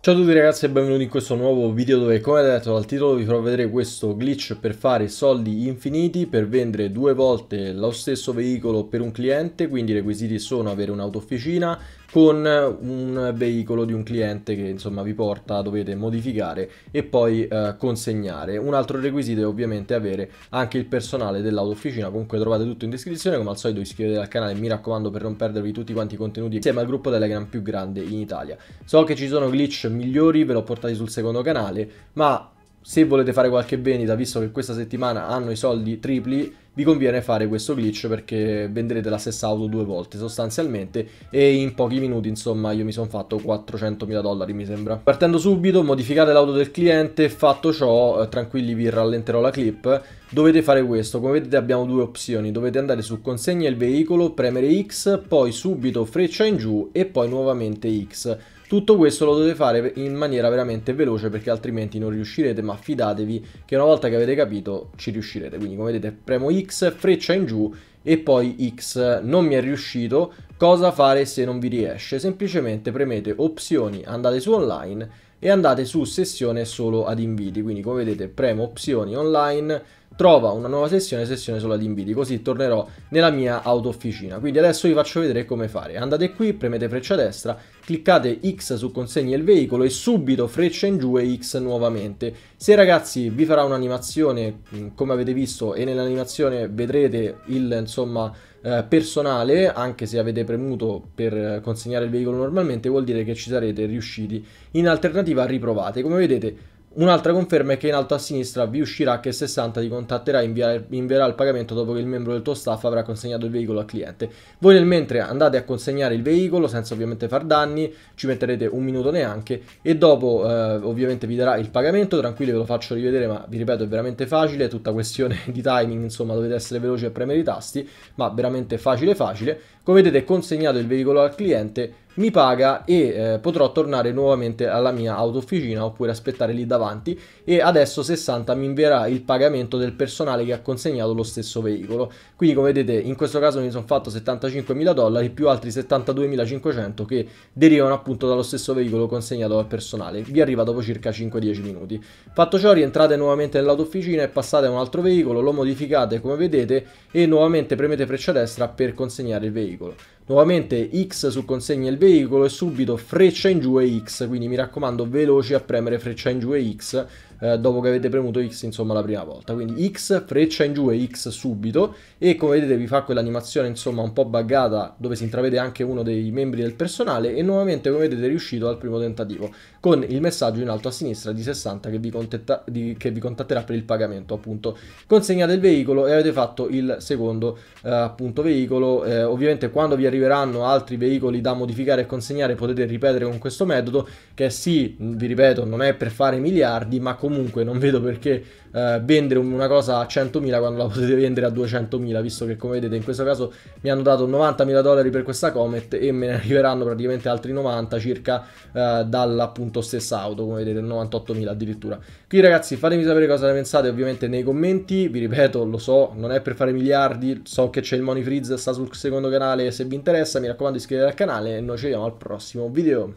Ciao a tutti ragazzi e benvenuti in questo nuovo video dove come detto dal titolo vi farò vedere questo glitch per fare soldi infiniti per vendere due volte lo stesso veicolo per un cliente quindi i requisiti sono avere un'autofficina con un veicolo di un cliente che insomma vi porta, dovete modificare e poi eh, consegnare. Un altro requisito è ovviamente avere anche il personale dell'autofficina, comunque trovate tutto in descrizione, come al solito iscrivetevi al canale, mi raccomando per non perdervi tutti quanti i contenuti insieme al gruppo Telegram più grande in Italia. So che ci sono glitch migliori, ve l'ho portati sul secondo canale, ma se volete fare qualche vendita, visto che questa settimana hanno i soldi tripli, vi conviene fare questo glitch perché venderete la stessa auto due volte sostanzialmente e in pochi minuti insomma io mi sono fatto 400.000 dollari mi sembra. Partendo subito modificate l'auto del cliente, fatto ciò eh, tranquilli vi rallenterò la clip dovete fare questo, come vedete abbiamo due opzioni, dovete andare su consegna il veicolo, premere X, poi subito freccia in giù e poi nuovamente X. Tutto questo lo dovete fare in maniera veramente veloce perché altrimenti non riuscirete, ma fidatevi che una volta che avete capito ci riuscirete. Quindi come vedete premo X, freccia in giù e poi X. Non mi è riuscito, cosa fare se non vi riesce? Semplicemente premete opzioni, andate su online e andate su sessione solo ad inviti. Quindi come vedete premo opzioni online, trova una nuova sessione, sessione solo ad inviti, così tornerò nella mia auto-officina. Quindi adesso vi faccio vedere come fare. Andate qui, premete freccia destra, cliccate X su consegna il veicolo e subito freccia in giù e X nuovamente. Se ragazzi vi farà un'animazione, mm, come avete visto, e nell'animazione vedrete il, insomma, eh, personale, anche se avete premuto per consegnare il veicolo normalmente, vuol dire che ci sarete riusciti. In alternativa riprovate. Come vedete Un'altra conferma è che in alto a sinistra vi uscirà che 60 ti contatterà e invierà il pagamento dopo che il membro del tuo staff avrà consegnato il veicolo al cliente. Voi nel mentre andate a consegnare il veicolo senza ovviamente far danni, ci metterete un minuto neanche e dopo eh, ovviamente vi darà il pagamento, tranquilli ve lo faccio rivedere ma vi ripeto è veramente facile, è tutta questione di timing, insomma dovete essere veloci a premere i tasti, ma veramente facile facile. Come vedete consegnato il veicolo al cliente, mi paga e eh, potrò tornare nuovamente alla mia autofficina oppure aspettare lì davanti e adesso 60 mi invierà il pagamento del personale che ha consegnato lo stesso veicolo. Quindi come vedete in questo caso mi sono fatto 75.000 dollari più altri 72.500 che derivano appunto dallo stesso veicolo consegnato al personale. Vi arriva dopo circa 5-10 minuti. Fatto ciò rientrate nuovamente nell'autofficina e passate a un altro veicolo, lo modificate come vedete e nuovamente premete freccia destra per consegnare il veicolo veicolo. Nuovamente X su consegna il veicolo e subito freccia in giù e X, quindi mi raccomando veloci a premere freccia in giù e X eh, dopo che avete premuto X insomma la prima volta. Quindi X, freccia in giù e X subito e come vedete vi fa quell'animazione insomma un po' buggata dove si intravede anche uno dei membri del personale e nuovamente come vedete è riuscito al primo tentativo con il messaggio in alto a sinistra di 60 che vi, contetta, di, che vi contatterà per il pagamento appunto. Consegnate il veicolo e avete fatto il secondo eh, appunto veicolo, eh, ovviamente Ovviamente quando vi arriveranno altri veicoli da modificare e consegnare potete ripetere con questo metodo che sì, vi ripeto, non è per fare miliardi, ma comunque non vedo perché eh, vendere una cosa a 100.000 quando la potete vendere a 200.000, visto che come vedete in questo caso mi hanno dato 90.000 dollari per questa Comet e me ne arriveranno praticamente altri 90 circa eh, dall'appunto stessa auto, come vedete 98.000 addirittura. Qui ragazzi fatemi sapere cosa ne pensate ovviamente nei commenti, vi ripeto, lo so, non è per fare miliardi, so che c'è il money freeze, sta sul secondo canale, canale se vi interessa, mi raccomando iscrivetevi al canale e noi ci vediamo al prossimo video.